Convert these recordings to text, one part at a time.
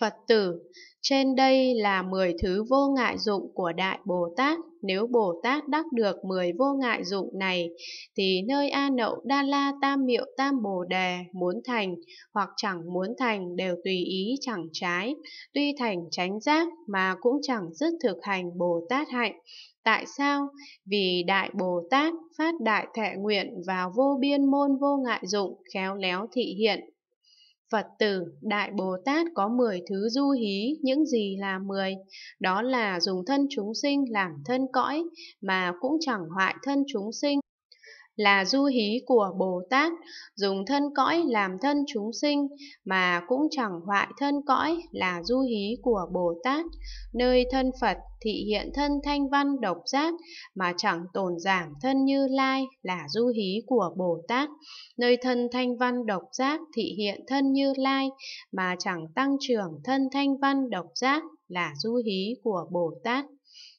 Phật tử, trên đây là 10 thứ vô ngại dụng của Đại Bồ Tát. Nếu Bồ Tát đắc được 10 vô ngại dụng này, thì nơi A Nậu Đa La Tam Miệu Tam Bồ Đề muốn thành hoặc chẳng muốn thành đều tùy ý chẳng trái, tuy thành tránh giác mà cũng chẳng dứt thực hành Bồ Tát hạnh. Tại sao? Vì Đại Bồ Tát phát đại thệ nguyện vào vô biên môn vô ngại dụng, khéo léo thị hiện, Phật tử, Đại Bồ Tát có 10 thứ du hí, những gì là 10? Đó là dùng thân chúng sinh làm thân cõi, mà cũng chẳng hoại thân chúng sinh, là du hí của Bồ Tát, dùng thân cõi làm thân chúng sinh mà cũng chẳng hoại thân cõi là du hí của Bồ Tát, nơi thân Phật thị hiện thân thanh văn độc giác mà chẳng tồn giảm thân như lai là du hí của Bồ Tát, nơi thân thanh văn độc giác thị hiện thân như lai mà chẳng tăng trưởng thân thanh văn độc giác là du hí của Bồ Tát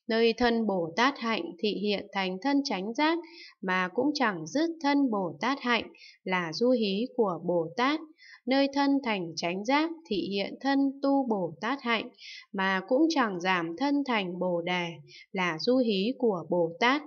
nơi thân Bồ Tát hạnh thị hiện thành thân chánh giác mà cũng chẳng dứt thân Bồ Tát hạnh là du hí của Bồ Tát, nơi thân thành chánh giác thị hiện thân tu Bồ Tát hạnh mà cũng chẳng giảm thân thành Bồ Đề là du hí của Bồ Tát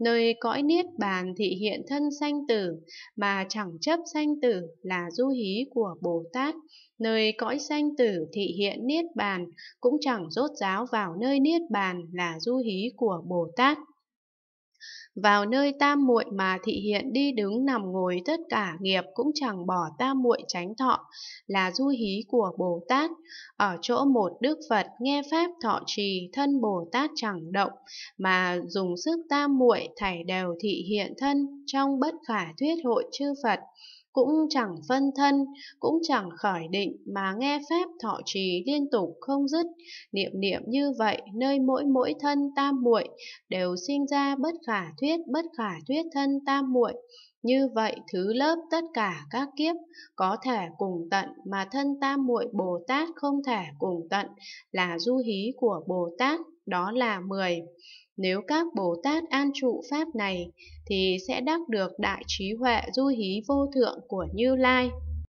nơi cõi niết bàn thị hiện thân sanh tử mà chẳng chấp sanh tử là du hí của Bồ Tát, nơi cõi sanh tử thị hiện niết bàn cũng chẳng rốt ráo vào nơi niết bàn là du hí của Bồ Tát vào nơi tam muội mà thị hiện đi đứng nằm ngồi tất cả nghiệp cũng chẳng bỏ tam muội chánh thọ là du hí của bồ tát ở chỗ một đức phật nghe pháp thọ trì thân bồ tát chẳng động mà dùng sức tam muội thảy đều thị hiện thân trong bất khả thuyết hội chư phật cũng chẳng phân thân, cũng chẳng khởi định mà nghe pháp thọ trì liên tục không dứt, niệm niệm như vậy nơi mỗi mỗi thân tam muội đều sinh ra bất khả thuyết thuyết bất khả thuyết thân tam muội như vậy thứ lớp tất cả các kiếp có thể cùng tận mà thân tam muội Bồ Tát không thể cùng tận là du hí của Bồ Tát, đó là 10. Nếu các Bồ Tát an trụ pháp này thì sẽ đắc được đại trí huệ du hí vô thượng của Như Lai.